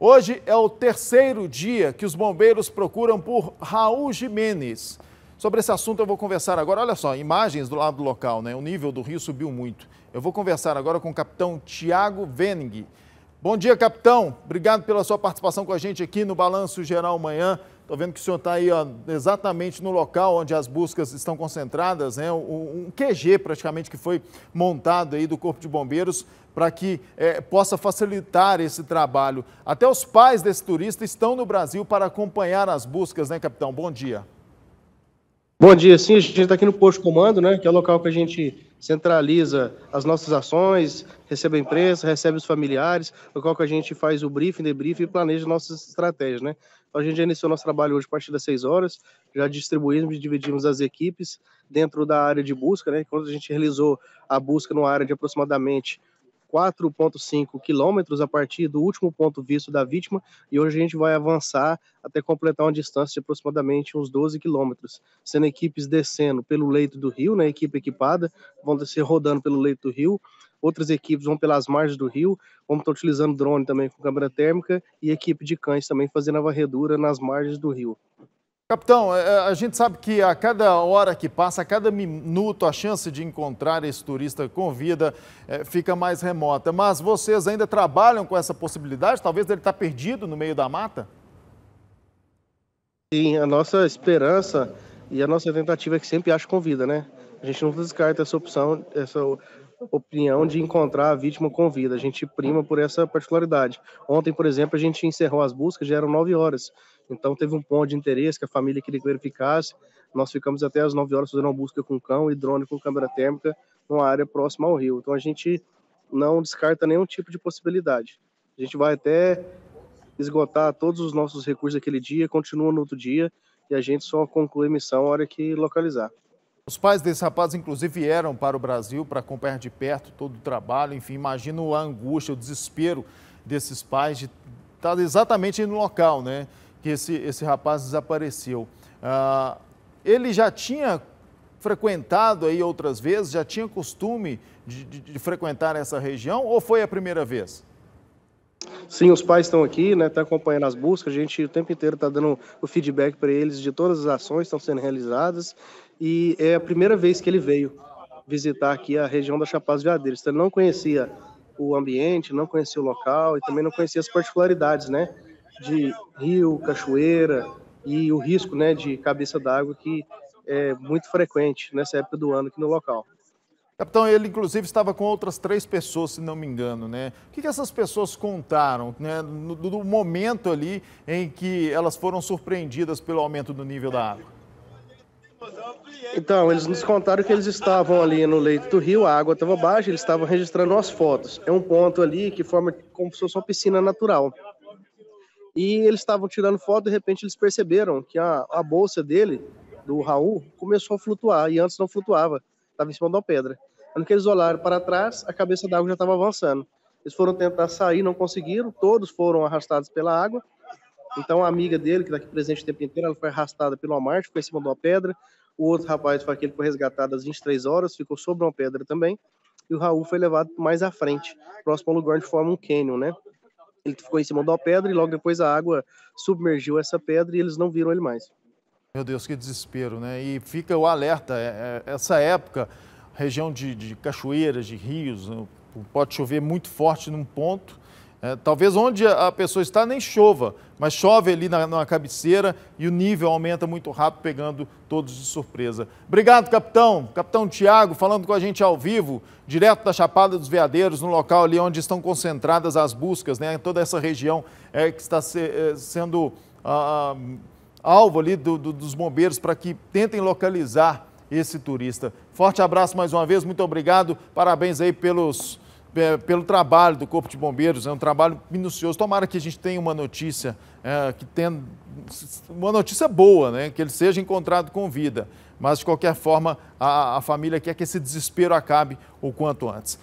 Hoje é o terceiro dia que os bombeiros procuram por Raul Jimenez. Sobre esse assunto eu vou conversar agora. Olha só, imagens do lado do local, né? O nível do rio subiu muito. Eu vou conversar agora com o capitão Tiago Vening. Bom dia, capitão. Obrigado pela sua participação com a gente aqui no Balanço Geral Manhã. Estou vendo que o senhor está aí ó, exatamente no local onde as buscas estão concentradas, né? um, um QG praticamente que foi montado aí do Corpo de Bombeiros para que é, possa facilitar esse trabalho. Até os pais desse turista estão no Brasil para acompanhar as buscas, né, capitão? Bom dia. Bom dia, sim, a gente está aqui no Posto Comando, né, que é o local que a gente centraliza as nossas ações, recebe a imprensa, recebe os familiares, local que a gente faz o briefing, debriefing e planeja nossas estratégias, né. Então a gente já iniciou nosso trabalho hoje a partir das 6 horas, já distribuímos e dividimos as equipes dentro da área de busca, né, quando a gente realizou a busca numa área de aproximadamente 4,5 quilômetros a partir do último ponto visto da vítima e hoje a gente vai avançar até completar uma distância de aproximadamente uns 12 quilômetros, sendo equipes descendo pelo leito do rio, né, equipe equipada, vão descer rodando pelo leito do rio, outras equipes vão pelas margens do rio, vamos estar utilizando drone também com câmera térmica e equipe de cães também fazendo a varredura nas margens do rio. Capitão, é, é, a gente sabe que a cada hora que passa, a cada minuto, a chance de encontrar esse turista com vida é, fica mais remota. Mas vocês ainda trabalham com essa possibilidade? Talvez ele está perdido no meio da mata? Sim, a nossa esperança e a nossa tentativa é que sempre ache com vida, né? A gente não descarta essa opção, essa opinião de encontrar a vítima com vida. A gente prima por essa particularidade. Ontem, por exemplo, a gente encerrou as buscas, já eram nove horas. Então teve um ponto de interesse que a família queria que verificasse. Nós ficamos até às 9 horas fazendo uma busca com cão e drone com câmera térmica numa área próxima ao rio. Então a gente não descarta nenhum tipo de possibilidade. A gente vai até esgotar todos os nossos recursos aquele dia, continua no outro dia e a gente só conclui a missão na hora que localizar. Os pais desse rapaz, inclusive, vieram para o Brasil para acompanhar de perto todo o trabalho. Enfim, imagino a angústia, o desespero desses pais de estar exatamente no local, né? que esse, esse rapaz desapareceu. Ah, ele já tinha frequentado aí outras vezes, já tinha costume de, de, de, frequentar essa região ou foi a primeira vez? Sim, os pais estão aqui, né? Tá acompanhando as buscas. A gente o tempo inteiro está dando o feedback para eles de todas as ações que estão sendo realizadas. E é a primeira vez que ele veio visitar aqui a região da Chapada Veadeiros. Então, ele não conhecia o ambiente, não conhecia o local e também não conhecia as particularidades, né? de rio, cachoeira e o risco né, de cabeça d'água que é muito frequente nessa época do ano aqui no local. Capitão, ele inclusive estava com outras três pessoas, se não me engano, né? O que, essas pessoas contaram, né? No, do momento ali em que elas foram surpreendidas pelo aumento do nível da água? Então, eles nos contaram que eles estavam ali no leito do rio, a água estava baixa, eles estavam registrando as fotos. É um ponto ali que forma como se fosse uma piscina natural. E eles estavam tirando foto, de repente eles perceberam que a, a bolsa dele, do Raul, começou a flutuar, e antes não flutuava, estava em cima de uma pedra. Quando eles olharam para trás, a cabeça d'água já estava avançando. Eles foram tentar sair, não conseguiram, todos foram arrastados pela água. Então a amiga dele, que está aqui presente o tempo inteiro, ela foi arrastada pelo amar, ficou em cima de uma pedra. O outro rapaz foi aquele que foi resgatado às 23 horas, ficou sobre uma pedra também. E o Raul foi levado mais à frente, próximo ao lugar onde forma um cânion, né? ele ficou em cima de uma pedra e logo depois a água submergiu essa pedra e eles não viram ele mais. Meu Deus, que desespero, né? E fica o alerta, é, é, essa época, região de, de cachoeiras, de rios, né? pode chover muito forte num ponto é, talvez onde a pessoa está nem chova, mas chove ali na, na, cabeceira e o nível aumenta muito rápido, pegando todos de surpresa. Obrigado, capitão. Capitão Tiago, falando com a gente ao vivo, direto da Chapada dos Veadeiros, no local ali onde estão concentradas as buscas, né? Toda essa região é, que está se, é, sendo alvo ali do, do, dos bombeiros para que tentem localizar esse turista. Forte abraço mais uma vez, muito obrigado, parabéns aí pelos é, pelo trabalho do Corpo de Bombeiros, é um trabalho minucioso. Tomara que a gente tenha uma notícia é, que tenha uma notícia boa, né? Que ele seja encontrado com vida. Mas, de qualquer forma, a, a família quer que esse desespero acabe o quanto antes.